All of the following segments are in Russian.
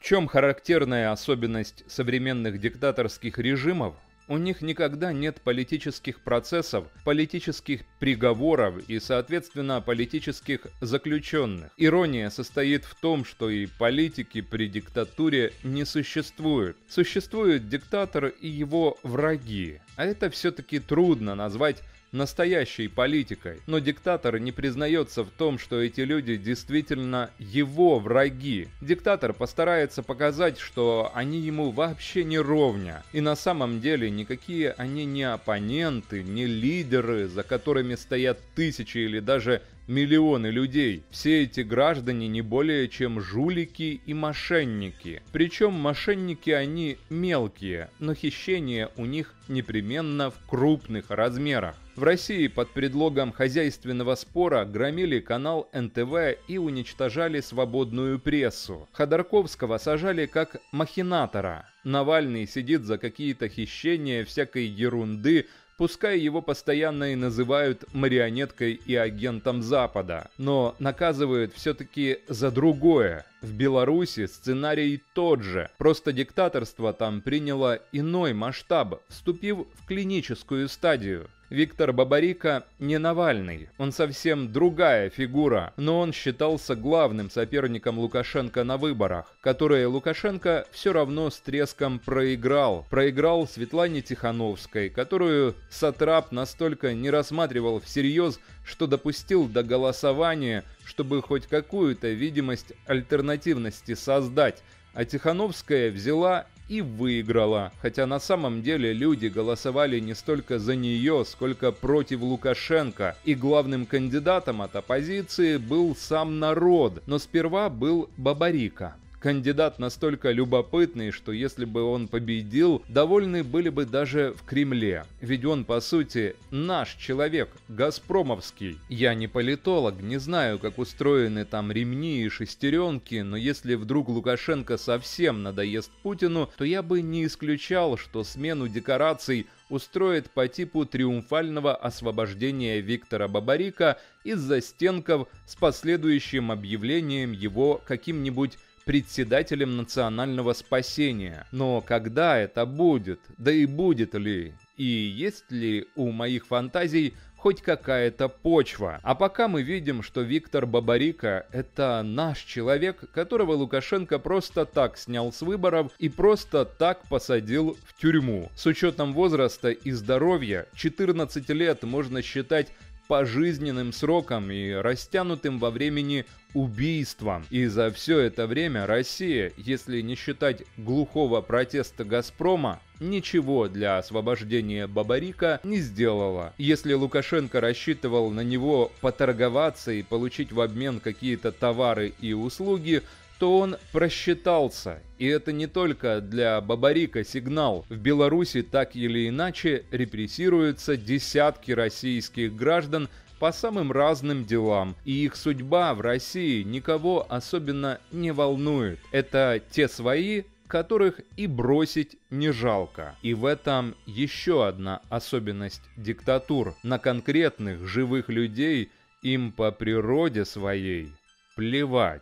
чем характерная особенность современных диктаторских режимов, у них никогда нет политических процессов, политических приговоров и, соответственно, политических заключенных. Ирония состоит в том, что и политики при диктатуре не существуют. Существует диктатор и его враги. А это все-таки трудно назвать настоящей политикой. Но диктатор не признается в том, что эти люди действительно его враги. Диктатор постарается показать, что они ему вообще не ровня. И на самом деле никакие они не оппоненты, не лидеры, за которыми стоят тысячи или даже миллионы людей. Все эти граждане не более чем жулики и мошенники. Причем мошенники они мелкие, но хищение у них непременно в крупных размерах. В России под предлогом хозяйственного спора громили канал НТВ и уничтожали свободную прессу. Ходорковского сажали как махинатора. Навальный сидит за какие-то хищения всякой ерунды Пускай его постоянно и называют марионеткой и агентом Запада, но наказывают все-таки за другое, в Беларуси сценарий тот же, просто диктаторство там приняло иной масштаб, вступив в клиническую стадию. Виктор Бабарика не Навальный, он совсем другая фигура, но он считался главным соперником Лукашенко на выборах, которые Лукашенко все равно с треском проиграл. Проиграл Светлане Тихановской, которую Сатрап настолько не рассматривал всерьез, что допустил до голосования – чтобы хоть какую-то видимость альтернативности создать, а Тихановская взяла и выиграла, хотя на самом деле люди голосовали не столько за нее, сколько против Лукашенко, и главным кандидатом от оппозиции был сам народ, но сперва был Бабарика. Кандидат настолько любопытный, что если бы он победил, довольны были бы даже в Кремле. Ведь он, по сути, наш человек, Газпромовский. Я не политолог, не знаю, как устроены там ремни и шестеренки, но если вдруг Лукашенко совсем надоест Путину, то я бы не исключал, что смену декораций устроит по типу триумфального освобождения Виктора Бабарика из застенков с последующим объявлением его каким-нибудь председателем национального спасения. Но когда это будет? Да и будет ли? И есть ли у моих фантазий хоть какая-то почва. А пока мы видим, что Виктор Бабарика – это наш человек, которого Лукашенко просто так снял с выборов и просто так посадил в тюрьму. С учетом возраста и здоровья, 14 лет можно считать пожизненным сроком и растянутым во времени убийством. И за все это время Россия, если не считать глухого протеста «Газпрома», ничего для освобождения Бабарика не сделала. Если Лукашенко рассчитывал на него поторговаться и получить в обмен какие-то товары и услуги, что он просчитался. И это не только для Бабарика сигнал. В Беларуси так или иначе репрессируются десятки российских граждан по самым разным делам, и их судьба в России никого особенно не волнует. Это те свои, которых и бросить не жалко. И в этом еще одна особенность диктатур. На конкретных живых людей им по природе своей плевать.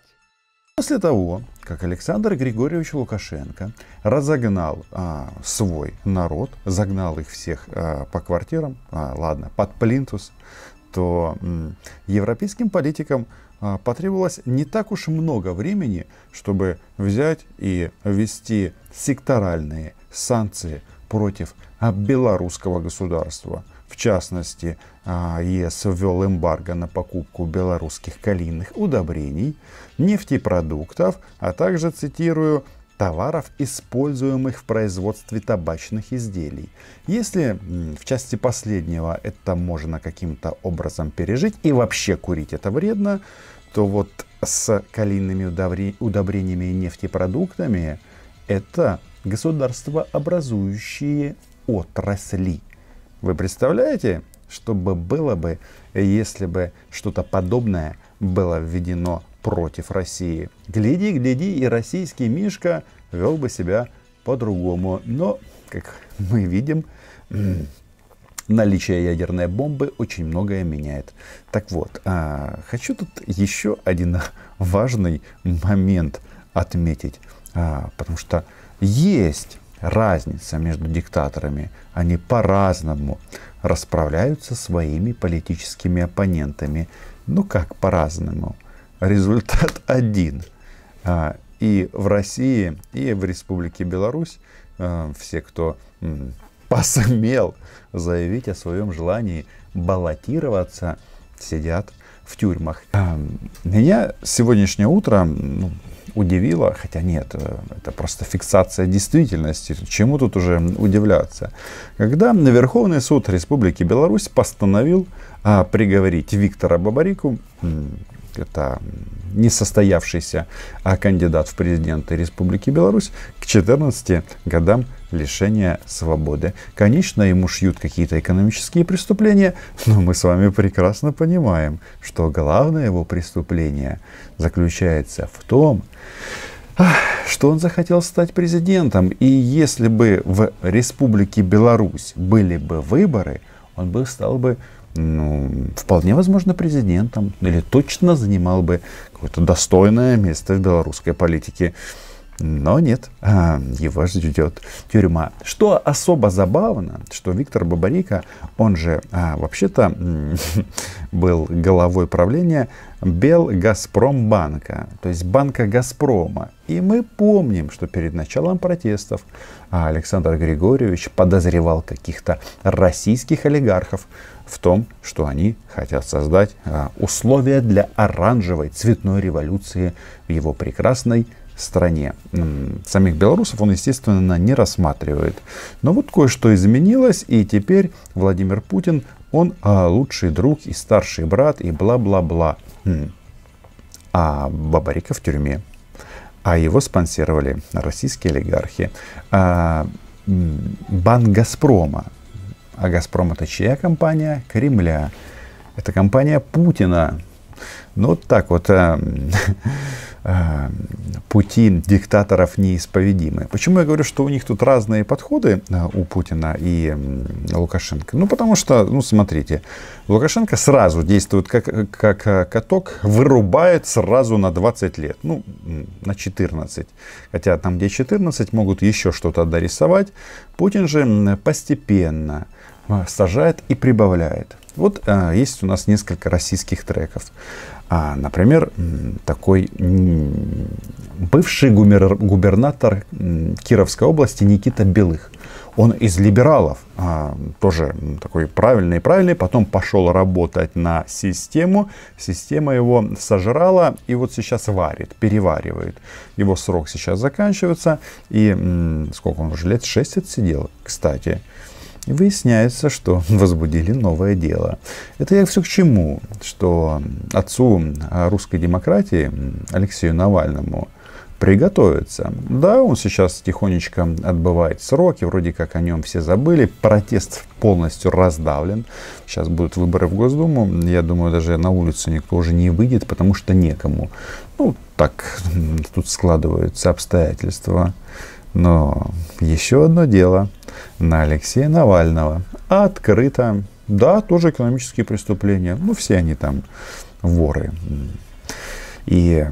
После того, как Александр Григорьевич Лукашенко разогнал а, свой народ, загнал их всех а, по квартирам, а, ладно, под плинтус, то м, европейским политикам а, потребовалось не так уж много времени, чтобы взять и ввести секторальные санкции против а, белорусского государства – в частности, а, ЕС ввел эмбарго на покупку белорусских калийных удобрений, нефтепродуктов, а также, цитирую, товаров, используемых в производстве табачных изделий. Если в части последнего это можно каким-то образом пережить и вообще курить это вредно, то вот с калийными удобрениями и нефтепродуктами это государствообразующие отрасли. Вы представляете, что бы было бы, если бы что-то подобное было введено против России? Гляди, гляди, и российский Мишка вел бы себя по-другому. Но, как мы видим, наличие ядерной бомбы очень многое меняет. Так вот, а, хочу тут еще один важный момент отметить, а, потому что есть разница между диктаторами. Они по-разному расправляются своими политическими оппонентами. Ну как по-разному? Результат один. А, и в России, и в Республике Беларусь э, все, кто посмел заявить о своем желании баллотироваться, сидят в тюрьмах. Меня сегодняшнее утро ну, удивило, хотя нет, э, это просто фиксация действительности, чему тут уже удивляться, когда Верховный суд Республики Беларусь постановил а, приговорить Виктора Бабарику это несостоявшийся а кандидат в президенты Республики Беларусь, к 14 годам лишения свободы. Конечно, ему шьют какие-то экономические преступления, но мы с вами прекрасно понимаем, что главное его преступление заключается в том, что он захотел стать президентом. И если бы в Республике Беларусь были бы выборы, он бы стал бы ну, вполне возможно, президентом или точно занимал бы какое-то достойное место в белорусской политике. Но нет, его ждет тюрьма. Что особо забавно, что Виктор Бабарика, он же а, вообще-то был головой правления Белгазпромбанка, то есть банка Газпрома. И мы помним, что перед началом протестов а, Александр Григорьевич подозревал каких-то российских олигархов в том, что они хотят создать а, условия для оранжевой цветной революции в его прекрасной стране. Самих белорусов он, естественно, не рассматривает. Но вот кое-что изменилось, и теперь Владимир Путин, он а, лучший друг и старший брат, и бла-бла-бла. А Бабарика в тюрьме. А его спонсировали российские олигархи. А, банк «Газпрома». А «Газпром» — это чья компания? Кремля. Это компания Путина. Ну, вот так вот э, э, пути диктаторов неисповедимы. Почему я говорю, что у них тут разные подходы э, у Путина и Лукашенко? Ну, потому что, ну, смотрите, Лукашенко сразу действует как, как э, каток, вырубает сразу на 20 лет, ну, на 14. Хотя там, где 14, могут еще что-то дорисовать. Путин же постепенно – а, сажает и прибавляет. Вот а, есть у нас несколько российских треков. А, например, такой бывший губернатор Кировской области Никита Белых. Он из либералов, а, тоже такой правильный, правильный, потом пошел работать на систему, система его сожрала и вот сейчас варит, переваривает. Его срок сейчас заканчивается, и сколько он уже лет, 6 отсидел, кстати. И выясняется, что возбудили новое дело. Это я все к чему, что отцу а, русской демократии Алексею Навальному приготовиться. Да, он сейчас тихонечко отбывает сроки, вроде как о нем все забыли, протест полностью раздавлен. Сейчас будут выборы в Госдуму, я думаю, даже на улицу никто уже не выйдет, потому что некому. Ну, так тут складываются обстоятельства. Но еще одно дело на Алексея Навального. Открыто. Да, тоже экономические преступления. Ну, все они там воры. И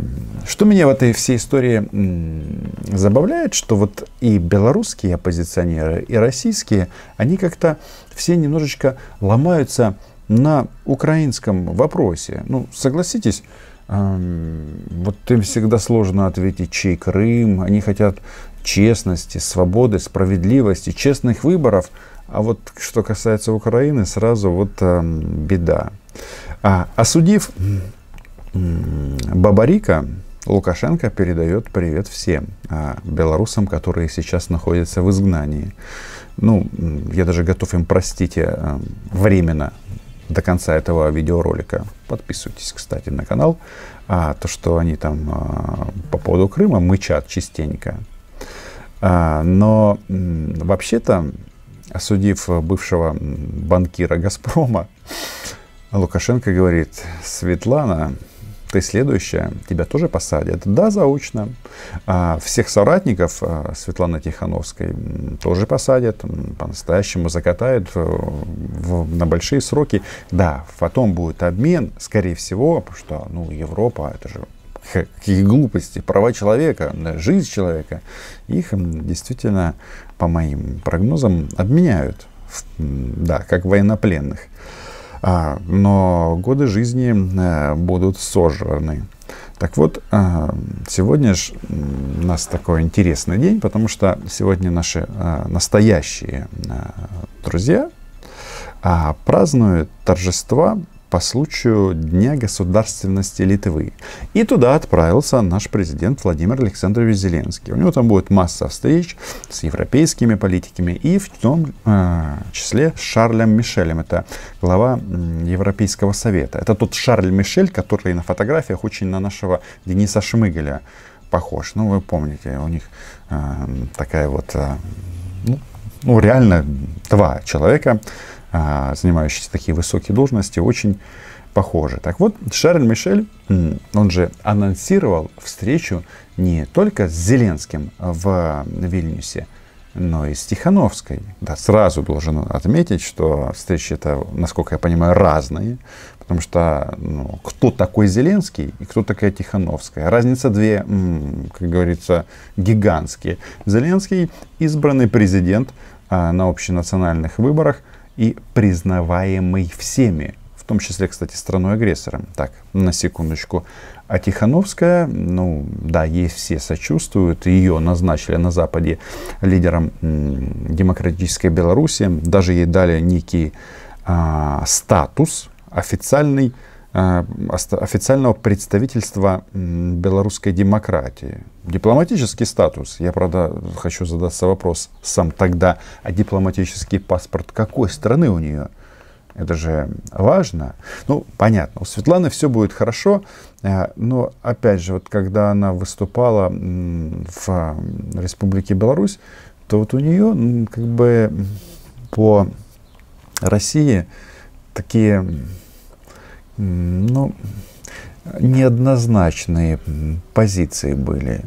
что меня в этой всей истории забавляет, что вот и белорусские оппозиционеры, и российские, они как-то все немножечко ломаются на украинском вопросе. Ну, согласитесь, вот им всегда сложно ответить, чей Крым. Они хотят честности, свободы, справедливости, честных выборов. А вот что касается Украины, сразу вот э, беда. А, осудив Бабарика, Лукашенко передает привет всем а, белорусам, которые сейчас находятся в изгнании. Ну, я даже готов им простить а, временно до конца этого видеоролика. Подписывайтесь, кстати, на канал. А, то, что они там а, по поводу Крыма мычат частенько. А, но вообще-то, осудив бывшего банкира «Газпрома», Лукашенко говорит, Светлана, и следующее тебя тоже посадят. Да, заочно. А, всех соратников а, Светланы Тихановской тоже посадят, по-настоящему закатают э, на большие сроки. Да, потом будет обмен, скорее всего, потому что ну, Европа, это же какие глупости, права человека, э, жизнь человека, их действительно, по моим прогнозам, обменяют, да, как военнопленных. А, но годы жизни э, будут сожраны. Так вот, а, сегодня же у нас такой интересный день, потому что сегодня наши э, настоящие э, друзья а, празднуют торжества по случаю Дня государственности Литвы. И туда отправился наш президент Владимир Александрович Зеленский. У него там будет масса встреч с европейскими политиками и в том э, числе с Шарлем Мишелем. Это глава Европейского совета. Это тот Шарль Мишель, который на фотографиях очень на нашего Дениса Шмыгеля похож. Ну, вы помните, у них э, такая вот, э, ну, ну, реально два человека а, занимающиеся такие высокие должности, очень похожи. Так вот, Шарль Мишель, он же анонсировал встречу не только с Зеленским в Вильнюсе, но и с Тихановской. Да, сразу должен отметить, что встречи это, насколько я понимаю, разные, потому что ну, кто такой Зеленский и кто такая Тихановская. Разница две, как говорится, гигантские. Зеленский избранный президент а, на общенациональных выборах – и признаваемый всеми, в том числе, кстати, страной-агрессором. Так, на секундочку. А Тихановская, ну да, ей все сочувствуют, ее назначили на Западе лидером демократической Беларуси, даже ей дали некий а, статус официальный а, официального представительства белорусской демократии. Дипломатический статус. Я, правда, хочу задаться вопрос сам тогда, а дипломатический паспорт какой страны у нее? Это же важно. Ну, понятно, у Светланы все будет хорошо, э, но, опять же, вот когда она выступала в Республике Беларусь, то вот у нее как бы по России такие ну, неоднозначные позиции были.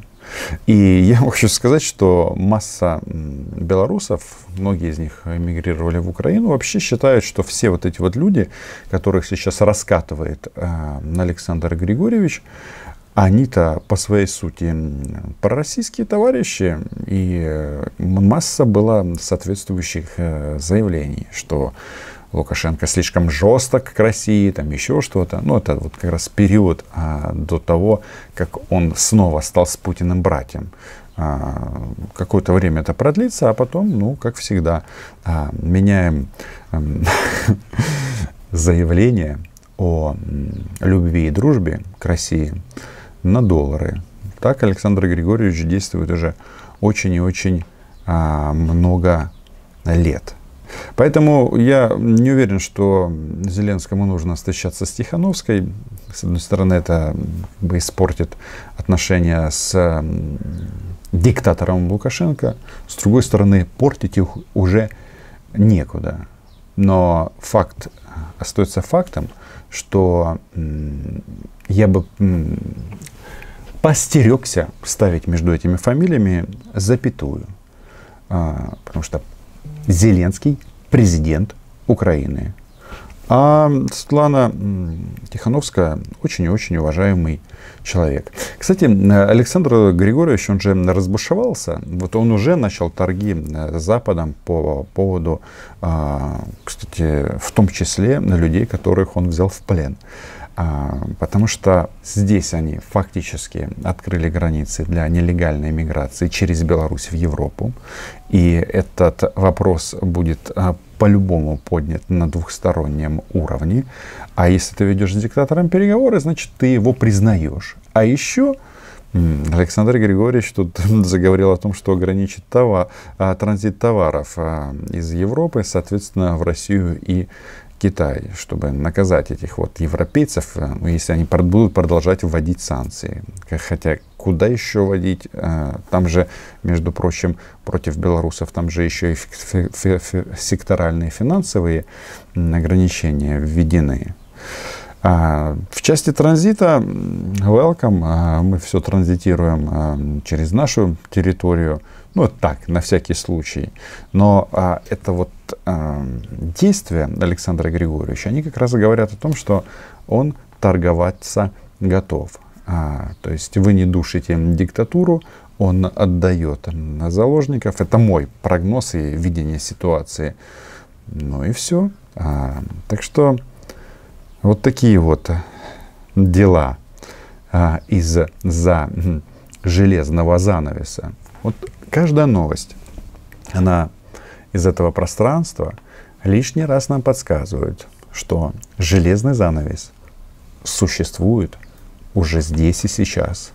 И я хочу сказать, что масса белорусов, многие из них эмигрировали в Украину, вообще считают, что все вот эти вот люди, которых сейчас раскатывает э, Александр Григорьевич, они-то по своей сути пророссийские товарищи, и э, масса была соответствующих э, заявлений, что Лукашенко слишком жесток к России, там еще что-то. Ну, это вот как раз период а, до того, как он снова стал с Путиным братьем. А, какое-то время это продлится, а потом, ну, как всегда, а, меняем эм, заявление о любви и дружбе к России на доллары. Так Александр Григорьевич действует уже очень и очень а, много лет. Поэтому я не уверен, что Зеленскому нужно встречаться с Тихановской. С одной стороны, это как бы испортит отношения с диктатором Лукашенко. С другой стороны, портить их уже некуда. Но факт остается фактом, что я бы постерегся ставить между этими фамилиями запятую. А, потому что Зеленский президент Украины. А Светлана Тихановская очень и очень уважаемый человек. Кстати, Александр Григорьевич, он же разбушевался. Вот он уже начал торги э, с Западом по поводу, а, кстати, в том числе людей, которых он взял в плен. А, потому что здесь они фактически открыли границы для нелегальной миграции через Беларусь в Европу. И этот вопрос будет а, по-любому поднят на двухстороннем уровне. А если ты ведешь с диктатором переговоры, значит, ты его признаешь. А еще Александр Григорьевич тут заговорил о том, что ограничит товар, а, транзит товаров из Европы, соответственно, в Россию и Китай, чтобы наказать этих вот европейцев, э, ну, если они будут продолжать вводить санкции. Хотя куда еще вводить? Э, там же, между прочим, против белорусов, там же еще и секторальные финансовые ограничения введены. А, в части транзита, welcome, а, мы все транзитируем а, через нашу территорию. Ну, так, на всякий случай. Но а, это вот а, действия Александра Григорьевича, они как раз и говорят о том, что он торговаться готов. А, то есть вы не душите диктатуру, он отдает на заложников. Это мой прогноз и видение ситуации. Ну и все. А, так что вот такие вот дела а, из-за железного занавеса. Вот Каждая новость, она из этого пространства лишний раз нам подсказывает, что железный занавес существует уже здесь и сейчас.